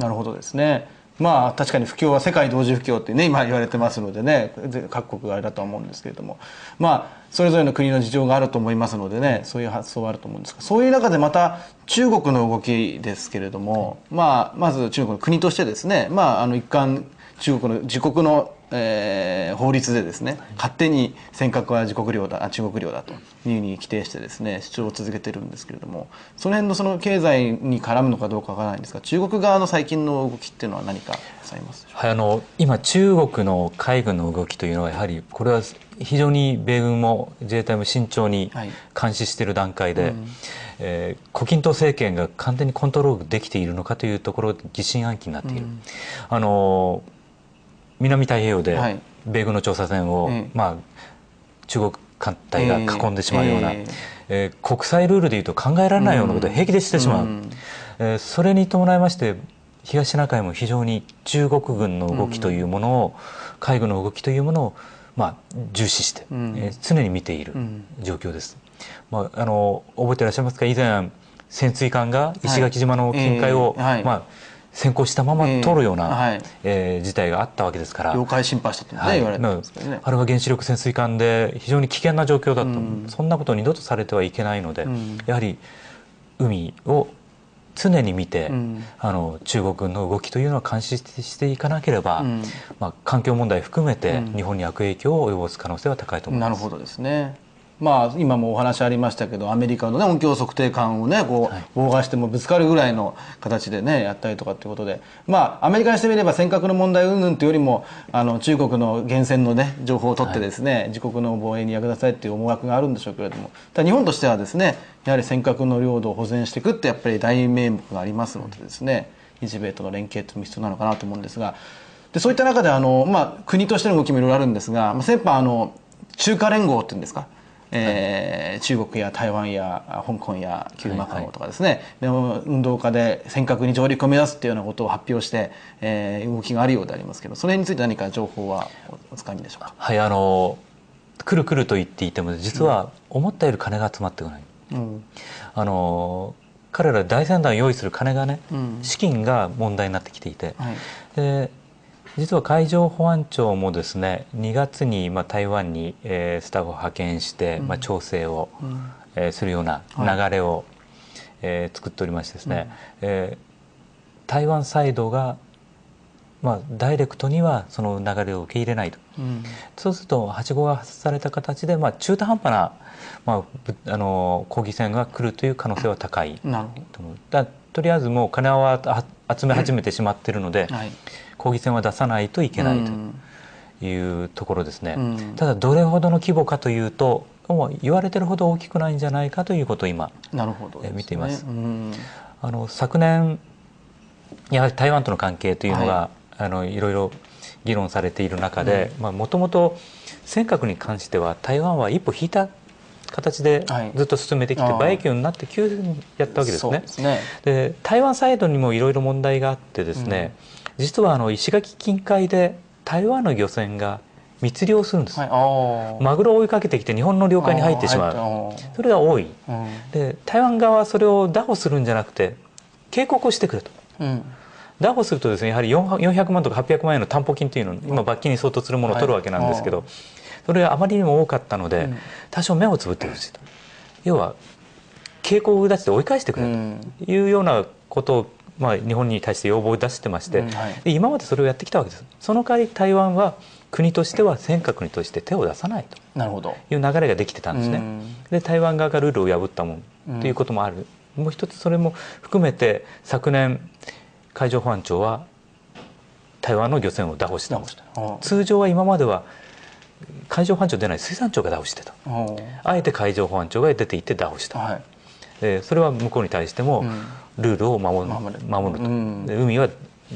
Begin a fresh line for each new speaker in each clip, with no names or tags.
なるほどですね。まあ確かに不況は世界同時不況ってね今言われてますのでね各国があれだとは思うんですけれどもまあそれぞれの国の事情があると思いますのでねそういう発想はあると思うんですがそういう中でまた中国の動きですけれども、まあ、まず中国の国としてですね、まあ、あの一貫中国の自国のえー、法律でですね勝手に尖閣は自国領だ中国領だというふうに規定してですね主張を続けてるんですけれどもその辺のその経済に絡むのかどうかわからないんですが中国側の最近の動きっていうのは何か
はい、あの今中国の海軍の動きというのはやはりこれは非常に米軍も自衛隊も慎重に監視している段階で、はいうん、えー、胡錦涛政権が完全にコントロールできているのかというところ疑心暗鬼になっている。うん、あの南太平洋で米軍の調査船を、まあ、中国艦隊が囲んでしまうような、え国際ルールでいうと考えられないようなことを平気でしてしまう、えそれに伴いまして東シナ海も非常に中国軍の動きというものを、海軍の動きというものを、まあ、重視して、え常に見ている状況です。まあ、あの覚えていらっしゃいますか以前潜水艦が石垣島の近海を、まあ先行したまま取るような、えはい、えー、事態があったわけですから領海心配したと、ねはい、言われてますねあれは原子力潜水艦で非常に危険な状況だと、うん、そんなことを二度とされてはいけないので、うん、やはり海を常に見て、うん、あの中国の動きというのは監視していかなければ、まあ、環境問題含めて日本に悪影響を及ぼす可能性は高いと思います。なるほどですねまあ、今
もお話ありましたけどアメリカの、ね、音響測定管を、ね、こう妨害してもぶつかるぐらいの形で、ね、やったりとかっていうことで、まあ、アメリカにしてみれば尖閣の問題云々というよりもあの中国の源泉の、ね、情報を取ってですね、自国の防衛に役立たいっていう思惑があるんでしょうけれどもただ日本としてはですねやはり尖閣の領土を保全していくってやっぱり大名目がありますのでですね、日米との連携というのも必要なのかなと思うんですが。でそういった中であの、まあ、国としての動きもいろいろあるんですが、まあ、先般あの中華連合っていうんですかえー、中国や台湾や香港や旧マカオとかですね、はいはい、運動家で尖閣に上陸を目指すというようなことを発表して、えー、動きがあるようでありますけどそれについて何か情報はおかみで
しょうか。はいあのくるくると言っていても実は思ったより金が集まってこない、うん、あの彼ら船団を用意する金がね、うん、資金が問題になってきていて、はい、で実は海上保安庁もですね2月に、まあ、台湾に、えスタッフを派遣して、まあ、調整を、えするような流れを、え作っておりましてですね、え台湾サイドが、まあ、ダイレクトにはその流れを受け入れないと、そうするとはしごが発された形で、まあ、中途半端な、まあ、あの抗議戦が来るという可能性は高いと思う。だとりあえずもう金は集め始めてしまっているので、はい抗議戦は出さないといけないというところですね。ただどれほどの規模かというともう言われてるほど大きくないんじゃないかということを今なるほど、ね、見ています。あの昨年やはり台湾との関係というのが、はい、あのいろいろ議論されている中でもともと尖閣に関しては台湾は一歩引いた形でずっと進めてきて、バイキューになって急にやったわけですね。で、ね、台湾サイドにもいろいろ問題があってですね、実はあの石垣近海で台湾の漁船が密漁するんです、はい、マグロを追いかけてきて日本の領海に入ってしまうそれが多い、うん、で台湾側はそれを打破するんじゃなくて警告をしてくれと、うん、打破するとですねやはり400万とか800万円の担保金というの今罰金に相当するものを取るわけなんですけど、はい、それがあまりにも多かったので、うん、多少目をつぶってほしいと要は警告を出して追い返してくれというようなことをまあ、日本に対して要望を出してまして、うんはい、今までそれをやってきたわけですその代わり台湾は国としては尖閣にとして手を出さないという流れができてたんですね。で台湾側がルールを破ったもんということもある、もう一つそれも含めて昨年海上保安庁は台湾の漁船を打捕した通常は今までは海上保安庁でない水産庁が打捕してたあえて海上保安庁が出ていって打捕した、はいでそれは向こうに対してもルールを守る,、守ると、海は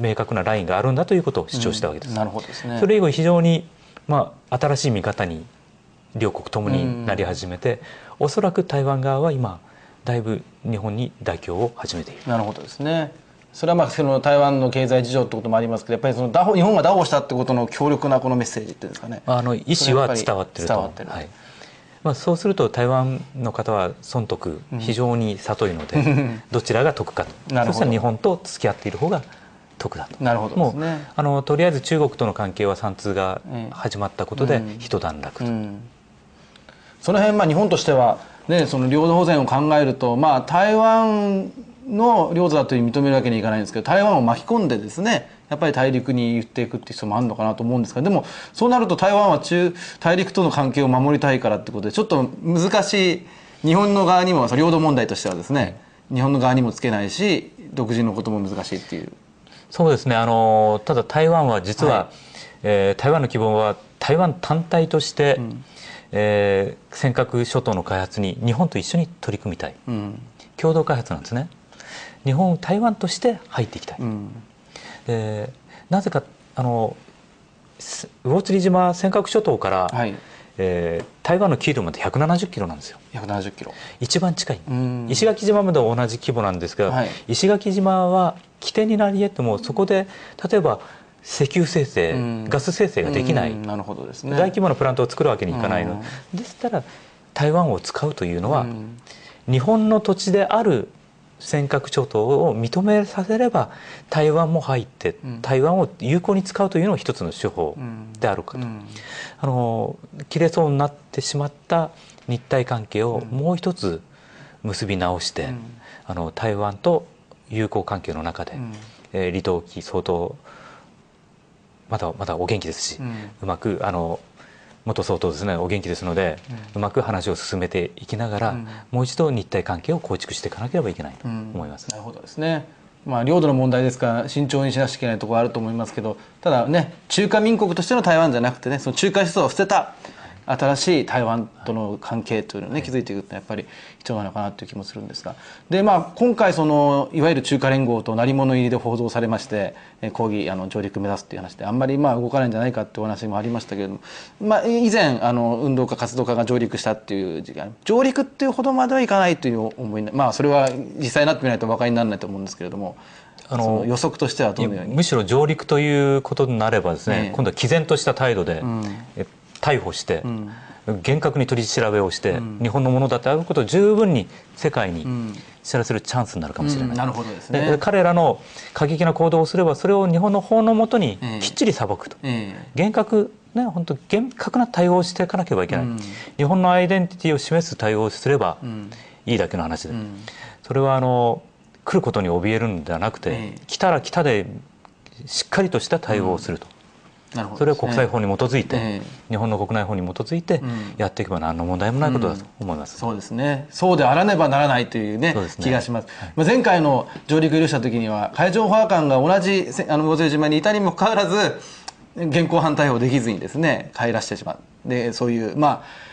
明確なラインがあるんだということを主張したわけです。なるほどですね、それ以後非常に、まあ、新しい見方に両国ともになり始めて、うおそらく台湾側は今だいぶ日本に妥協を始めている。なるほどですねそれはまあその
台湾の経済事情ってこともありますけどやっぱりそのダホ日本が打破したってことの強力なこのメッセージっていうんですかねあの意思は伝わってる伝わって
る、はい、まあ、そうすると台湾の方は損得非常に悟いので、うん、どちらが得かとそしたら日本と付き合っている方が得だとなるほど、ね、もうあのとりあえず中国との関係は三通が始まったことで一段落と、うんうん、その辺、まあ、日本としては、ね、その領土保
全を考えると、まあ、台湾の領土だという認めるわけにいかないんですけど台湾を巻き込んでですねやっぱり大陸に言っていくって人もあるのかなと思うんですがでもそうなると台湾は中大陸との関係を守りたいからってことでちょっと難しい日本の側にも領土問題としてはですね日本の側にもつけないし独自のことも難しいっていう。
そうですねあのただ台湾は実は、はい、えー、台湾の希望は台湾単体として、うん、えー、尖閣諸島の開発に日本と一緒に取り組みたい、うん、共同開発なんですね。日本台湾として入っていきたい、うん、でなぜかあの魚釣島尖閣諸島から、はい、えー、台湾のキールまで170キロなんですよ170キロ一番近い石垣島まで同じ規模なんですが、はい、石垣島は起点になり得てもそこで例えば石油生成ガス生成ができない、なるほどですね、大規模なプラントを作るわけにいかないのですから台湾を使うというのは、日本の土地である尖閣諸島を認めさせれば台湾も入って台湾を有効に使うというのが一つの手法であるかと、あの切れそうになってしまった日台関係をもう一つ結び直して、あの台湾と友好関係の中で、うん、えー、離島期相当まだまだお元気ですし、うまくあの元総統ですねお元気ですので、うん、うまく話を進めていきながら、うん、もう一度日体関係を構築していかなければいけないと思います。なるほどで
すねまあ、領土の問題ですから慎重にしなきゃいけないところあると思いますけどただね中華民国としての台湾じゃなくてねその中華思想を捨てた新しい台湾との関係というのをね築いていくってやっぱり必要なのかなという気もするんですがでまあ今回そのいわゆる中華連合と鳴り物入りで報道されまして抗議あの上陸目指すっていう話であんまりまあ動かないんじゃないかいうお話もありましたけれども、まあ、以前あの運動家活動家が上陸したっていう時間上陸っていうほどまではいかないという思いまあそれは実際になってみないと分かりにならないと思うんですけれども。あの予測と
してはどのようにむしろ上陸ということになればですね、ええ、今度は毅然とした態度で、うん、逮捕して、厳格に取り調べをして、日本のものだってあることを十分に世界に知らせるチャンスになるかもしれない、な
るほどですね、
彼らの過激な行動をすればそれを日本の法のもとにきっちり裁くと、厳格ね、本当厳格な対応をしていかなければいけない、日本のアイデンティティを示す対応をすればいいだけの話で、それはあの来ることに怯えるんではなくて、来たら来たでしっかりとした対応をすると。それは国際法に基づいて、日本の国内法に基づいてやっていけば何の問題もないことだと思います、そうですねそうであら
ねばならないというね気がします、まあ、前回の上陸許した時には海上保安官が同じあの島にいたにもかかわらず現行犯逮捕できずにですね帰らせてしまうでそういうまあ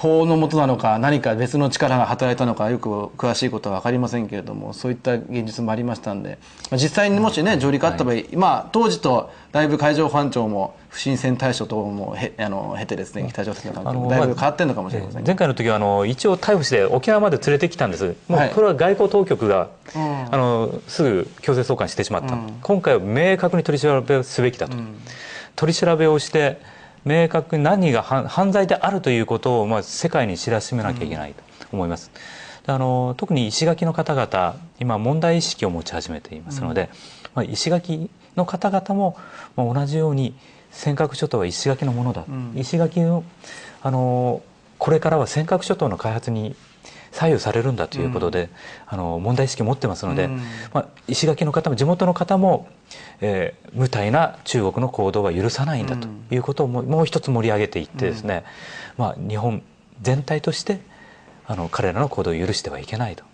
法のもとなのか何か別の力が働いたのかよく詳しいことは分かりませんけれどもそういった現実もありましたんで、実際にもしね上陸あった場合、はい、まあ、当時とだいぶ海上保安庁も不審船対処等もへあの経てですね北朝鮮の関係もだいぶ変わってるのかもしれません、
まあ、前回の時はあの一応逮捕して沖縄まで連れてきたんですもうこれは外交当局が、はい、あのすぐ強制送還してしまった、うん、今回は明確に取り調べをすべきだと、うん、取り調べをして明確に何が犯罪であるということを、まあ、世界に知らしめなきゃいけないと思います。あの特に石垣の方々今問題意識を持ち始めていますので、まあ、石垣の方々も、まあ、同じように尖閣諸島は石垣のものだ、石垣のあのこれからは尖閣諸島の開発に左右されるんだということで、あの問題意識を持ってますので、まあ、石垣の方も地元の方も、えー、無体な中国の行動は許さないんだということをも,、うもう一つ盛り上げていってですね、まあ、日本全体としてあの彼らの行動を許してはいけないと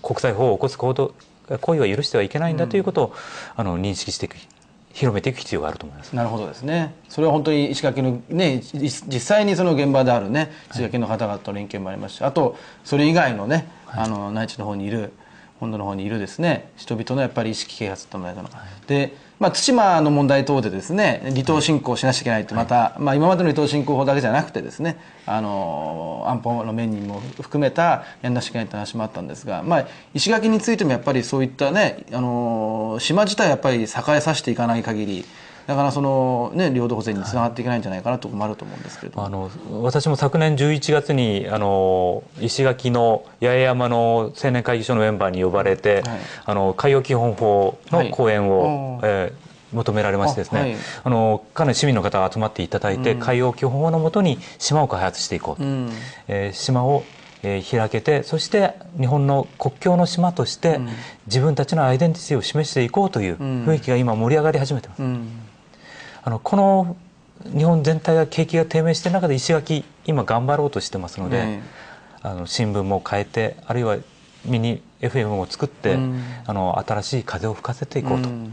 国際法を起こす行動行為は許してはいけないんだということを、あの認識していく広めていく必要があると思い
ます。なるほどですね。それは本当に石垣のね実際にその現場であるね石垣の方々と連携もありますし、はい、あとそれ以外のね、あの内地の方にいる本土の方にいるですね人々のやっぱり意識啓発ともないの、はい、でまあ、対馬の問題等でですね離島振興しなきゃいけないってまた、はい、まあ、今までの離島振興法だけじゃなくてですねあの安保の面にも含めたやんなきゃいけないって話もあったんですが、まあ、石垣についてもやっぱりそういったねあの島自体やっぱり栄えさせていかない限りなかなかその、ね、領土保全につながっていけないんじゃないかなと困ると思
うんですけどあの私も昨年11月にあの石垣の八重山の青年会議所のメンバーに呼ばれて、はい、あの海洋基本法の講演を、はい、えー求められましてですねあ、はい、あのかなり市民の方が集まっていただいて、うん、海洋基本法のもとに島を開発していこうと、うん、えー、島を、え開けてそして日本の国境の島として、自分たちのアイデンティティを示していこうという雰囲気が今盛り上がり始めてます。うんあのこの日本全体が景気が低迷している中で石垣今頑張ろうとしてますので、ね、あの新聞も変えてあるいはミニ FM も作って、うん、あの新しい風を吹かせていこうと。うん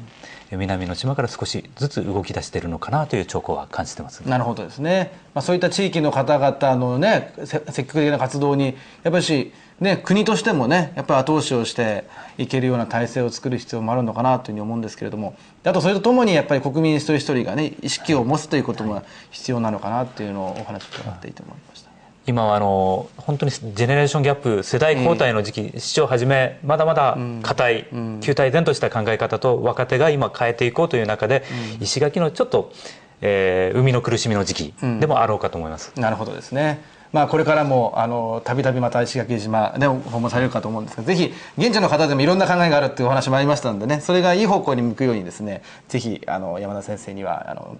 南の島から少しずつ動き出しているのかなという兆候は感じてますなるほどです
ね、まあ、そういった地域の方々のね積極的な活動にやっぱりね、国としてもねやっぱり後押しをしていけるような体制を作る必要もあるのかなというふうに思うんですけれどもあとそれとともにやっぱり国民一人一人がね意識を持つということも必要なのかなって
いうのをお話伺っていて思いました。今はあの本当にジェネレーションギャップ世代交代の時期、うん、市長はじめまだまだ固い、うん、旧態依然とした考え方と若手が今変えていこうという中で、うん、石垣のちょっと、えー、海の苦しみの時期でもあろうかと思います。
なるほどですねまあ、これからもあのたびたびまた石垣島で訪問されるかと思うんですがぜひ現地の方でもいろんな考えがあるっていうお話もありましたのでねそれがいい方向に向くようにですねぜひあの山田先生にはあの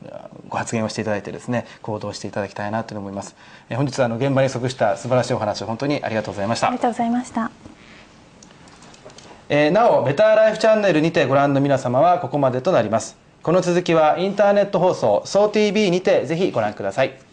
ご発言をしていただいてですね行動していただきたいなと思います。え本日はあの現場に即した素晴らしいお話を本当にありがとうございました。あり
がとうございました。
えー、なおベターライフチャンネルにてご覧の皆様はここまでとなります。この続きはインターネット放送 SOTV にてぜひご覧ください。